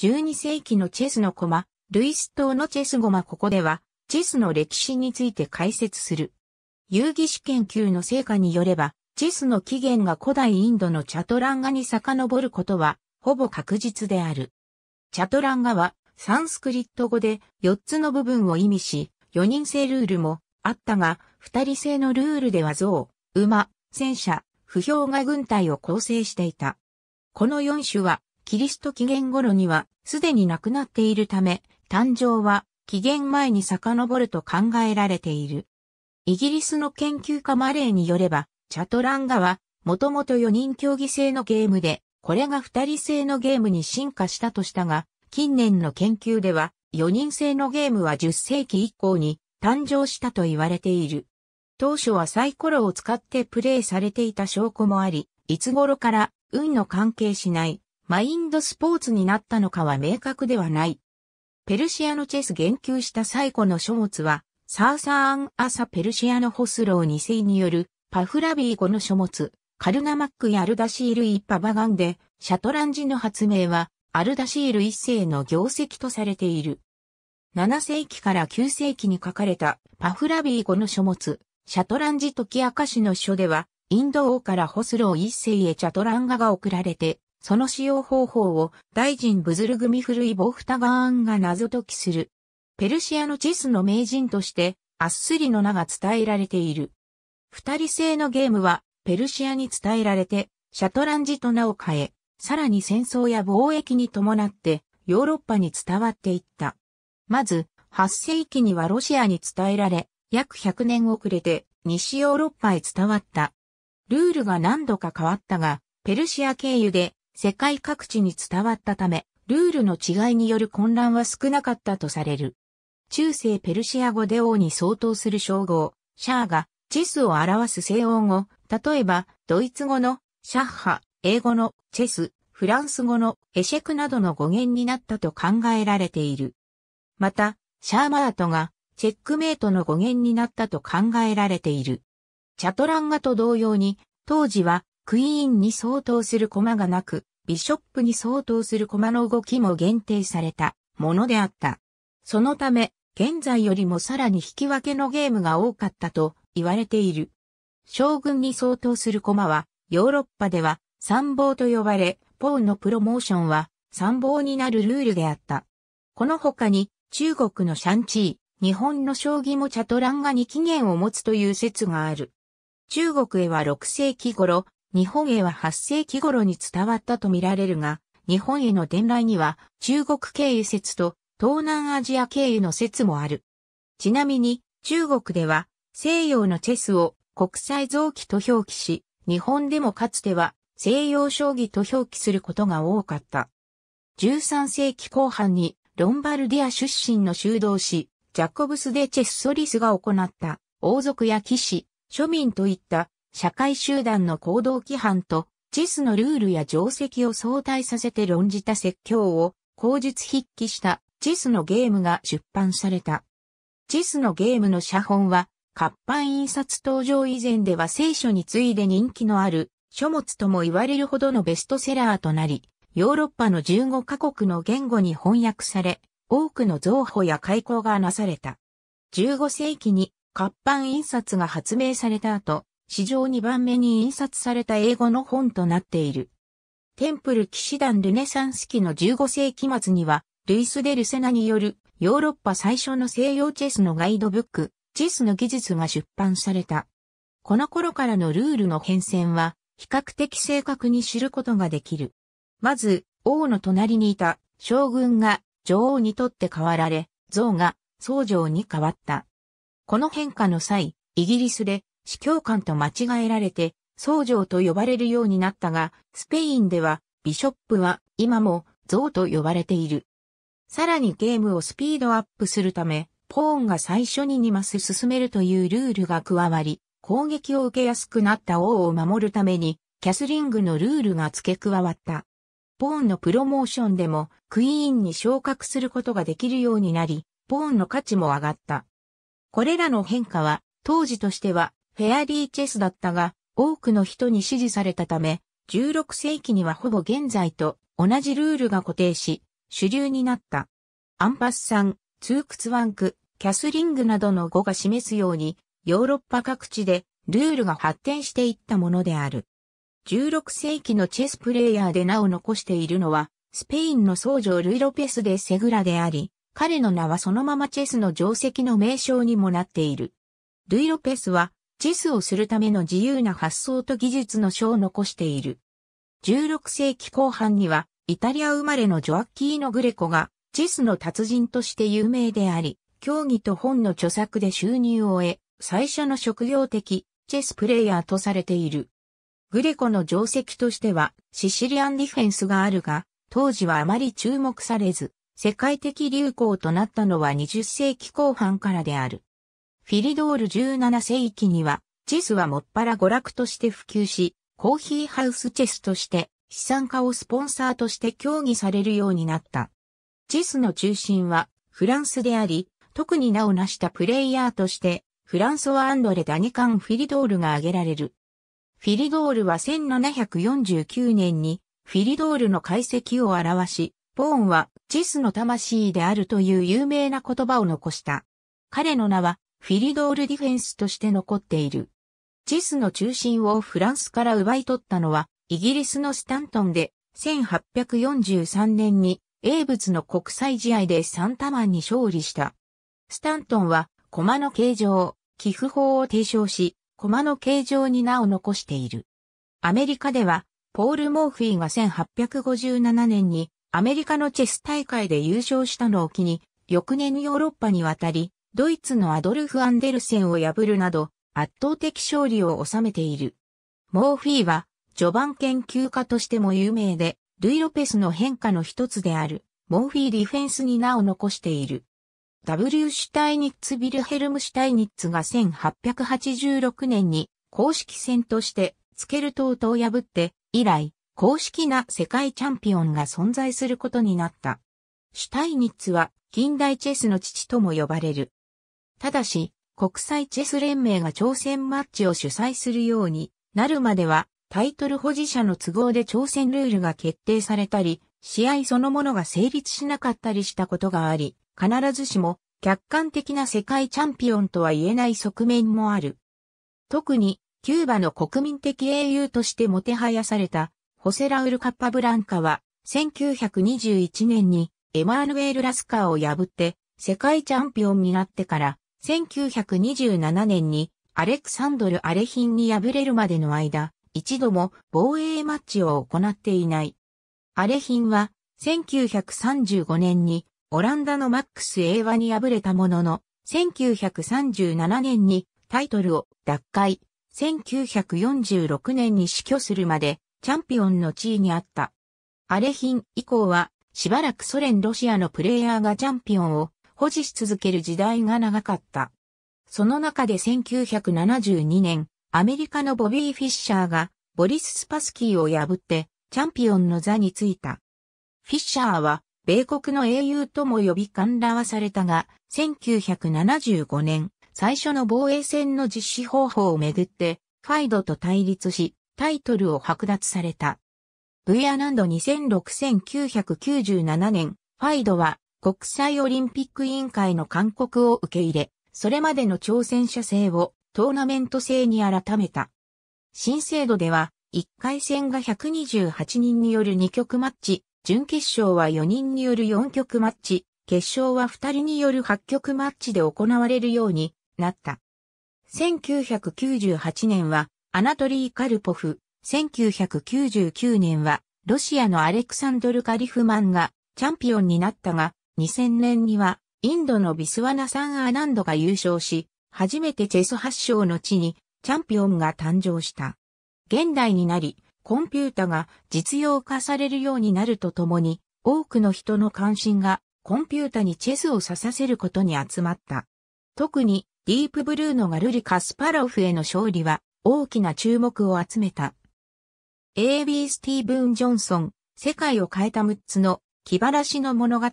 12世紀のチェスの駒、ルイス島のチェス駒ここでは、チェスの歴史について解説する。遊戯史研究の成果によれば、チェスの起源が古代インドのチャトランガに遡ることは、ほぼ確実である。チャトランガは、サンスクリット語で4つの部分を意味し、4人制ルールもあったが、2人制のルールでは象、馬、戦車、不評が軍隊を構成していた。この4種は、キリスト紀元頃にはすでに亡くなっているため、誕生は紀元前に遡ると考えられている。イギリスの研究家マレーによれば、チャトランガはもともと4人競技制のゲームで、これが2人制のゲームに進化したとしたが、近年の研究では4人制のゲームは10世紀以降に誕生したと言われている。当初はサイコロを使ってプレイされていた証拠もあり、いつ頃から運の関係しないマインドスポーツになったのかは明確ではない。ペルシアのチェス言及した最古の書物は、サーサーン・アサ・ペルシアのホスロー2世による、パフラビー語の書物、カルナマックやアルダシール一派バガンで、シャトランジの発明は、アルダシール一世の業績とされている。7世紀から9世紀に書かれたパフラビー語の書物、シャトランジ時明かしの書では、インド王からホスロー一世へチャトランガが送られて、その使用方法を大臣ブズルグミフルイ・ボフタガーンが謎解きする。ペルシアのチェスの名人として、アッスリの名が伝えられている。二人制のゲームは、ペルシアに伝えられて、シャトランジと名を変え、さらに戦争や貿易に伴って、ヨーロッパに伝わっていった。まず、8世紀にはロシアに伝えられ、約100年遅れて、西ヨーロッパへ伝わった。ルールが何度か変わったが、ペルシア経由で世界各地に伝わったため、ルールの違いによる混乱は少なかったとされる。中世ペルシア語で王に相当する称号、シャーが、チェスを表す西欧語、例えば、ドイツ語のシャッハ、英語のチェス、フランス語のエシェクなどの語源になったと考えられている。また、シャーマートがチェックメイトの語源になったと考えられている。チャトランガと同様に、当時はクイーンに相当する駒がなく、ビショップに相当する駒の動きも限定されたものであった。そのため、現在よりもさらに引き分けのゲームが多かったと言われている。将軍に相当する駒は、ヨーロッパでは参謀と呼ばれ、ポーンのプロモーションは参謀になるルールであった。この他に、中国のシャンチー、日本の将棋もチャトランガに起源を持つという説がある。中国へは6世紀頃、日本へは8世紀頃に伝わったとみられるが、日本への伝来には中国経由説と東南アジア経由の説もある。ちなみに中国では西洋のチェスを国際臓器と表記し、日本でもかつては西洋将棋と表記することが多かった。13世紀後半にロンバルディア出身の修道士、ジャコブス・デ・チェスソリスが行った王族や騎士、庶民といった社会集団の行動規範と、チェスのルールや定石を相対させて論じた説教を、口述筆記したチェスのゲームが出版された。チェスのゲームの写本は、活版印刷登場以前では聖書に次いで人気のある書物とも言われるほどのベストセラーとなり、ヨーロッパの15カ国の言語に翻訳され、多くの造法や開講がなされた。15世紀に活版印刷が発明された後、史上2番目に印刷された英語の本となっている。テンプル騎士団ルネサンス期の15世紀末には、ルイス・デ・ルセナによるヨーロッパ最初の西洋チェスのガイドブック、チェスの技術が出版された。この頃からのルールの変遷は、比較的正確に知ることができる。まず、王の隣にいた将軍が女王にとって変わられ、像が僧正に変わった。この変化の際、イギリスで司教官と間違えられて、僧正と呼ばれるようになったが、スペインでは、ビショップは今も象と呼ばれている。さらにゲームをスピードアップするため、ポーンが最初に2マス進めるというルールが加わり、攻撃を受けやすくなった王を守るために、キャスリングのルールが付け加わった。ポーンのプロモーションでも、クイーンに昇格することができるようになり、ポーンの価値も上がった。これらの変化は、当時としてはフェアリーチェスだったが、多くの人に支持されたため、16世紀にはほぼ現在と同じルールが固定し、主流になった。アンパスさん、ツークツワンク、キャスリングなどの語が示すように、ヨーロッパ各地でルールが発展していったものである。16世紀のチェスプレイヤーで名を残しているのは、スペインの僧侶ルイロペスでセグラであり、彼の名はそのままチェスの定石の名称にもなっている。ルイロペスはチェスをするための自由な発想と技術の書を残している。16世紀後半には、イタリア生まれのジョアッキーノ・グレコが、チェスの達人として有名であり、競技と本の著作で収入を得、最初の職業的、チェスプレイヤーとされている。グレコの定石としては、シシリアンディフェンスがあるが、当時はあまり注目されず、世界的流行となったのは20世紀後半からである。フィリドール17世紀には、チェスはもっぱら娯楽として普及し、コーヒーハウスチェスとして資産家をスポンサーとして競技されるようになった。チェスの中心はフランスであり、特に名を成したプレイヤーとして、フランソワ・アンドレ・ダニカン・フィリドールが挙げられる。フィリドールは1749年にフィリドールの解析を表し、ポーンはチェスの魂であるという有名な言葉を残した。彼の名はフィリドールディフェンスとして残っている。チスの中心をフランスから奪い取ったのは、イギリスのスタントンで、1843年に、英物の国際試合でサンタマンに勝利した。スタントンは、駒の形状、寄付法を提唱し、駒の形状に名を残している。アメリカでは、ポール・モーフィーが1857年にアメリカのチェス大会で優勝したのを機に、翌年ヨーロッパに渡り、ドイツのアドルフ・アンデルセンを破るなど、圧倒的勝利を収めている。モーフィーは、序盤研究家としても有名で、ルイ・ロペスの変化の一つである、モーフィー・ディフェンスに名を残している。W. シュタイニッツ・ビルヘルム・シュタイニッツが1886年に公式戦としてスケルトートを破って以来公式な世界チャンピオンが存在することになった。シュタイニッツは近代チェスの父とも呼ばれる。ただし、国際チェス連盟が挑戦マッチを主催するようになるまでは、タイトル保持者の都合で挑戦ルールが決定されたり、試合そのものが成立しなかったりしたことがあり、必ずしも客観的な世界チャンピオンとは言えない側面もある。特に、キューバの国民的英雄としてもてはやされた、ホセラウル・カッパブランカは、1921年にエマーヌエル・ラスカーを破って、世界チャンピオンになってから、1927年にアレクサンドル・アレヒンに敗れるまでの間、一度も防衛マッチを行っていない。アレヒンは1935年にオランダのマックス・エイワに敗れたものの、1937年にタイトルを奪回、1946年に死去するまでチャンピオンの地位にあった。アレヒン以降はしばらくソ連・ロシアのプレイヤーがチャンピオンを保持し続ける時代が長かった。その中で1972年、アメリカのボビー・フィッシャーがボリス・スパスキーを破ってチャンピオンの座についた。フィッシャーは米国の英雄とも呼び勘覧はされたが、1975年、最初の防衛戦の実施方法をめぐって、ファイドと対立し、タイトルを剥奪された。V アナンド2006-1997年、ファイドは国際オリンピック委員会の勧告を受け入れ、それまでの挑戦者制をトーナメント制に改めた。新制度では、1回戦が128人による2局マッチ、準決勝は4人による4局マッチ、決勝は2人による8局マッチで行われるようになった。1998年はアナトリー・カルポフ、1999年はロシアのアレクサンドル・カリフマンがチャンピオンになったが、2000年には、インドのビスワナサン・アナンドが優勝し、初めてチェス発祥の地にチャンピオンが誕生した。現代になり、コンピュータが実用化されるようになるとともに、多くの人の関心がコンピュータにチェスを指させることに集まった。特にディープブルーのガルリ・カスパロフへの勝利は大きな注目を集めた。AB スティーブン・ジョンソン、世界を変えた6つの気晴らしの物語、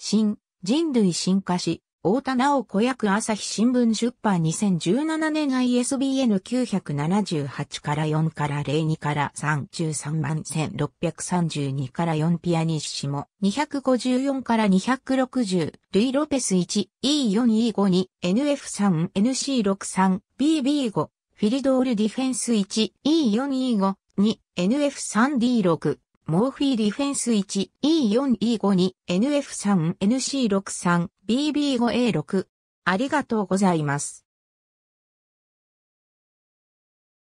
新、人類進化し、大田直子役朝日新聞出版2017年 ISBN 978から4から02から33万1632から4ピアニッシモ254から260ルイ・ロペス 1E4E52NF3NC63 BB5 フィリドールディフェンス 1E4E52 NF3D6 モーフィーディフェンス 1E4E5 2 NF3NC63BB5A6。ありがとうございます。